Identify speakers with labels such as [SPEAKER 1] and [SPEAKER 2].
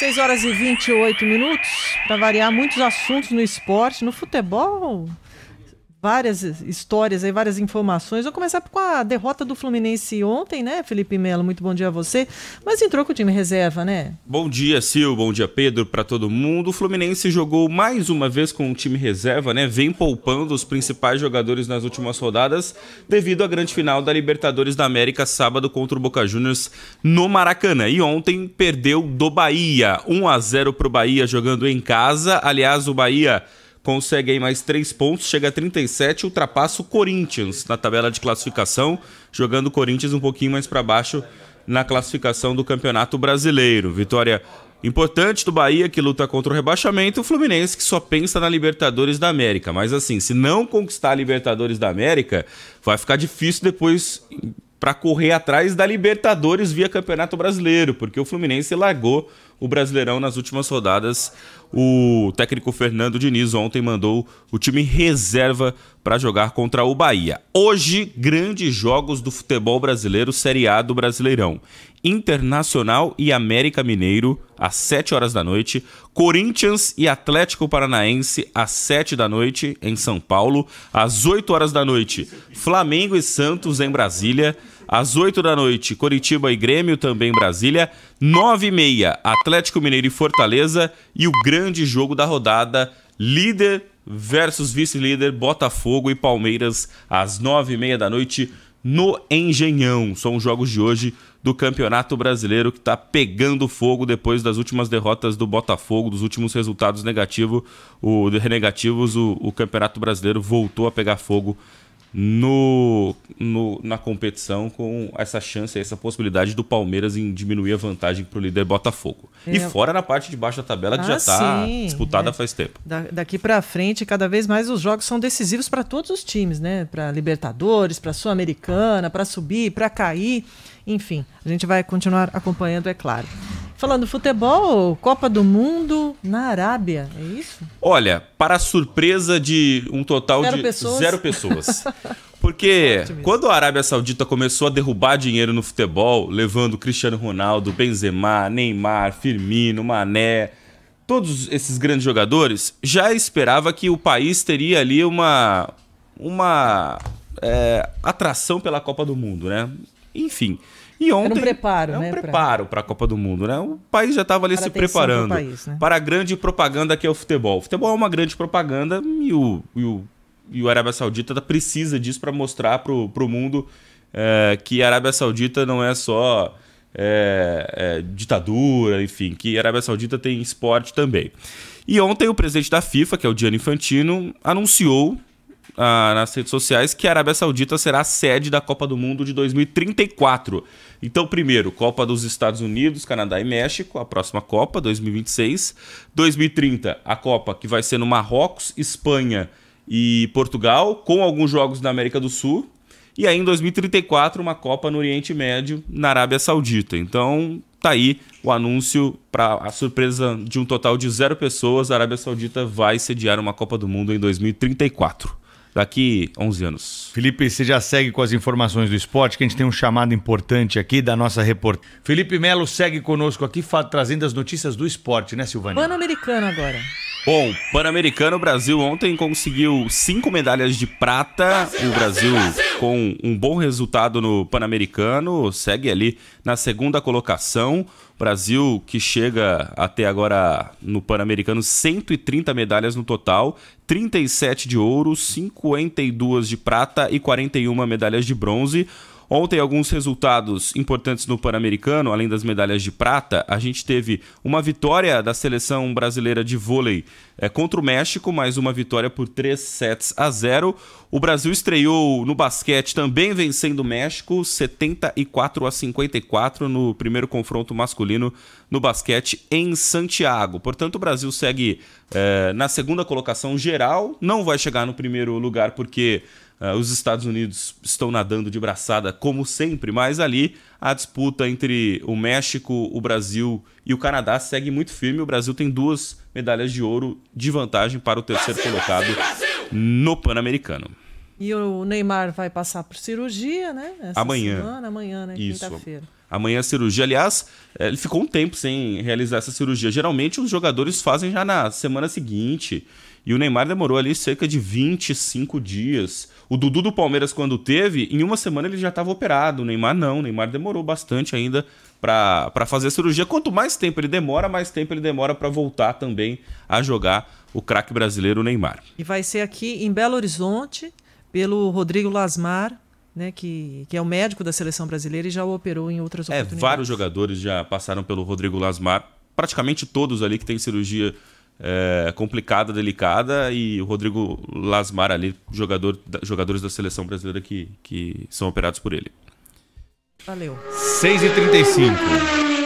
[SPEAKER 1] 6 horas e 28 minutos. Para variar, muitos assuntos no esporte, no futebol, várias histórias aí, várias informações. Vou começar com a derrota do Fluminense ontem, né, Felipe Melo? Muito bom dia a você. Mas entrou com o time reserva, né?
[SPEAKER 2] Bom dia, Sil. Bom dia, Pedro, para todo mundo. O Fluminense jogou mais uma vez com o time reserva, né? Vem poupando os principais jogadores nas últimas rodadas devido à grande final da Libertadores da América sábado contra o Boca Juniors no Maracanã. E ontem perdeu do Bahia, 1 a 0 pro Bahia jogando em casa. Aliás, o Bahia consegue aí mais 3 pontos, chega a 37, ultrapassa o Corinthians na tabela de classificação, jogando o Corinthians um pouquinho mais para baixo na classificação do Campeonato Brasileiro. Vitória importante do Bahia que luta contra o rebaixamento, o Fluminense que só pensa na Libertadores da América. Mas assim, se não conquistar a Libertadores da América, vai ficar difícil depois para correr atrás da Libertadores via Campeonato Brasileiro, porque o Fluminense largou o Brasileirão nas últimas rodadas. O técnico Fernando Diniz ontem mandou o time reserva para jogar contra o Bahia. Hoje, grandes jogos do futebol brasileiro, Série A do Brasileirão. Internacional e América Mineiro, às 7 horas da noite. Corinthians e Atlético Paranaense, às 7 da noite, em São Paulo. Às 8 horas da noite, Flamengo e Santos, em Brasília. Às 8 da noite, Coritiba e Grêmio, também Brasília. 9 e meia, Atlético Mineiro e Fortaleza. E o grande jogo da rodada, líder versus vice-líder, Botafogo e Palmeiras, às 9 e meia da noite, no Engenhão. São os jogos de hoje do Campeonato Brasileiro que está pegando fogo depois das últimas derrotas do Botafogo, dos últimos resultados negativo, o, negativos. O, o Campeonato Brasileiro voltou a pegar fogo no, no, na competição com essa chance, essa possibilidade do Palmeiras em diminuir a vantagem para o líder Botafogo. É. E fora na parte de baixo da tabela, que ah, já está disputada é. faz tempo.
[SPEAKER 1] Da, daqui para frente, cada vez mais os jogos são decisivos para todos os times, né? Para Libertadores, para Sul-Americana, para subir, para cair. Enfim, a gente vai continuar acompanhando, é claro. Falando futebol, Copa do Mundo na Arábia, é isso?
[SPEAKER 2] Olha, para surpresa de um total zero de pessoas. zero pessoas. Porque quando a Arábia Saudita começou a derrubar dinheiro no futebol, levando Cristiano Ronaldo, Benzema, Neymar, Firmino, Mané, todos esses grandes jogadores, já esperava que o país teria ali uma uma é, atração pela Copa do Mundo, né? Enfim.
[SPEAKER 1] E é ontem. Era um preparo, é um né, preparo
[SPEAKER 2] para a Copa do Mundo, né? O país já estava ali para se preparando país, né? para a grande propaganda que é o futebol. O futebol é uma grande propaganda e o, e o, e o Arábia Saudita precisa disso para mostrar para o mundo é, que a Arábia Saudita não é só. É, é, ditadura, enfim, que a Arábia Saudita tem esporte também. E ontem o presidente da FIFA, que é o Gianni Infantino, anunciou ah, nas redes sociais que a Arábia Saudita será a sede da Copa do Mundo de 2034. Então, primeiro, Copa dos Estados Unidos, Canadá e México, a próxima Copa, 2026. 2030, a Copa que vai ser no Marrocos, Espanha e Portugal, com alguns jogos na América do Sul. E aí, em 2034, uma Copa no Oriente Médio, na Arábia Saudita. Então, tá aí o anúncio para a surpresa de um total de zero pessoas. A Arábia Saudita vai sediar uma Copa do Mundo em 2034 daqui 11 anos. Felipe, você já segue com as informações do esporte, que a gente tem um chamado importante aqui da nossa repórter. Felipe Melo segue conosco aqui trazendo as notícias do esporte, né, Silvânia?
[SPEAKER 1] Pan-Americano agora.
[SPEAKER 2] Bom, Pan-Americano, Brasil ontem conseguiu cinco medalhas de prata. Brasil, o Brasil, Brasil, com um bom resultado no Pan-Americano, segue ali na segunda colocação. Brasil que chega até agora no Pan-Americano 130 medalhas no total, 37 de ouro, 52 de prata e 41 medalhas de bronze. Ontem, alguns resultados importantes no Pan-Americano, além das medalhas de prata, a gente teve uma vitória da seleção brasileira de vôlei é, contra o México, mais uma vitória por 3 sets a 0. O Brasil estreou no basquete também vencendo o México, 74 a 54 no primeiro confronto masculino no basquete em Santiago. Portanto, o Brasil segue é, na segunda colocação geral, não vai chegar no primeiro lugar porque Uh, os Estados Unidos estão nadando de braçada, como sempre, mas ali a disputa entre o México, o Brasil e o Canadá segue muito firme. O Brasil tem duas medalhas de ouro de vantagem para o terceiro Brasil, colocado Brasil, Brasil! no Pan-Americano.
[SPEAKER 1] E o Neymar vai passar por cirurgia, né? Essa amanhã. Semana, amanhã, né? Quinta-feira.
[SPEAKER 2] Amanhã a é cirurgia. Aliás, eh, ele ficou um tempo sem realizar essa cirurgia. Geralmente os jogadores fazem já na semana seguinte. E o Neymar demorou ali cerca de 25 dias. O Dudu do Palmeiras, quando teve, em uma semana ele já estava operado. O Neymar não. O Neymar demorou bastante ainda para fazer a cirurgia. Quanto mais tempo ele demora, mais tempo ele demora para voltar também a jogar o craque brasileiro Neymar.
[SPEAKER 1] E vai ser aqui em Belo Horizonte, pelo Rodrigo Lasmar, né, que, que é o médico da seleção brasileira e já o operou em outras é, Vários
[SPEAKER 2] jogadores já passaram pelo Rodrigo Lasmar, praticamente todos ali que tem cirurgia é, complicada, delicada, e o Rodrigo Lasmar ali, jogador, jogadores da seleção brasileira que, que são operados por ele.
[SPEAKER 1] Valeu. 6h35.